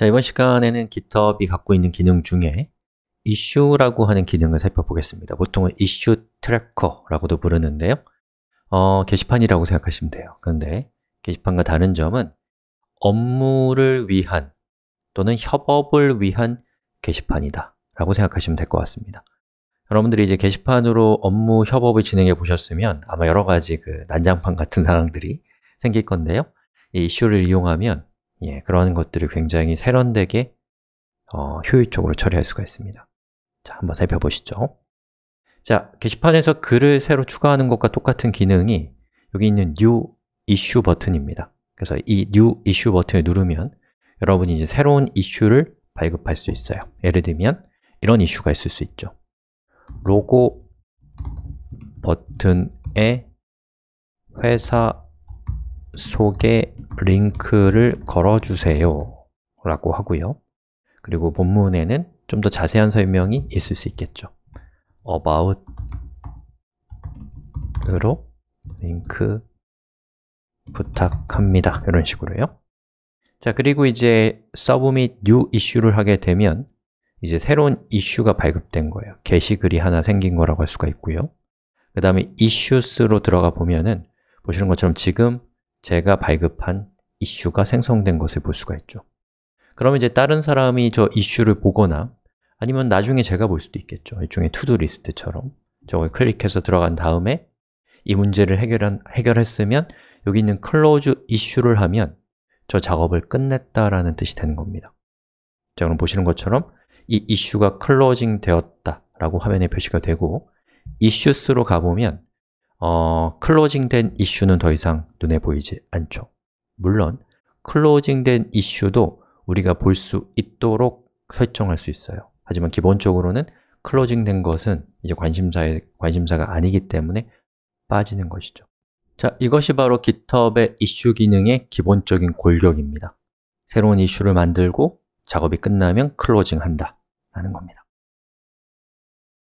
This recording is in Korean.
자, 이번 시간에는 GitHub이 갖고 있는 기능 중에 issue라고 하는 기능을 살펴보겠습니다. 보통은 issue tracker라고도 부르는데요. 어, 게시판이라고 생각하시면 돼요. 그런데 게시판과 다른 점은 업무를 위한 또는 협업을 위한 게시판이다 라고 생각하시면 될 것 같습니다. 여러분들이 이제 게시판으로 업무 협업을 진행해 보셨으면 아마 여러 가지 그 난장판 같은 상황들이 생길 건데요. 이 이슈를 이용하면 예, 그런 것들을 굉장히 세련되게 어, 효율적으로 처리할 수가 있습니다 자, 한번 살펴보시죠 자, 게시판에서 글을 새로 추가하는 것과 똑같은 기능이 여기 있는 New Issue 버튼입니다 그래서 이 New Issue 버튼을 누르면 여러분이 이제 새로운 이슈를 발급할 수 있어요 예를 들면 이런 이슈가 있을 수 있죠 로고 버튼에 회사 속에 링크를 걸어주세요 라고 하고요 그리고 본문에는 좀 더 자세한 설명이 있을 수 있겠죠 about으로 링크 부탁합니다 이런 식으로요 자 그리고 이제 submit new issue를 하게 되면 이제 새로운 이슈가 발급된 거예요 게시글이 하나 생긴 거라고 할 수가 있고요 그 다음에 issues로 들어가 보면은 보시는 것처럼 지금 제가 발급한 이슈가 생성된 것을 볼 수가 있죠 그러면 이제 다른 사람이 저 이슈를 보거나 아니면 나중에 제가 볼 수도 있겠죠 일종의 투두 리스트처럼 저걸 클릭해서 들어간 다음에 이 문제를 해결한, 해결했으면 여기 있는 close issue를 하면 저 작업을 끝냈다라는 뜻이 되는 겁니다 자, 그럼 보시는 것처럼 이 이슈가 클로징 되었다 라고 화면에 표시가 되고 issues로 가보면 어, 클로징된 이슈는 더 이상 눈에 보이지 않죠 물론 클로징된 이슈도 우리가 볼 수 있도록 설정할 수 있어요 하지만 기본적으로는 클로징된 것은 이제 관심사의, 관심사가 아니기 때문에 빠지는 것이죠 자, 이것이 바로 GitHub의 이슈 기능의 기본적인 골격입니다 새로운 이슈를 만들고 작업이 끝나면 클로징한다 라는 겁니다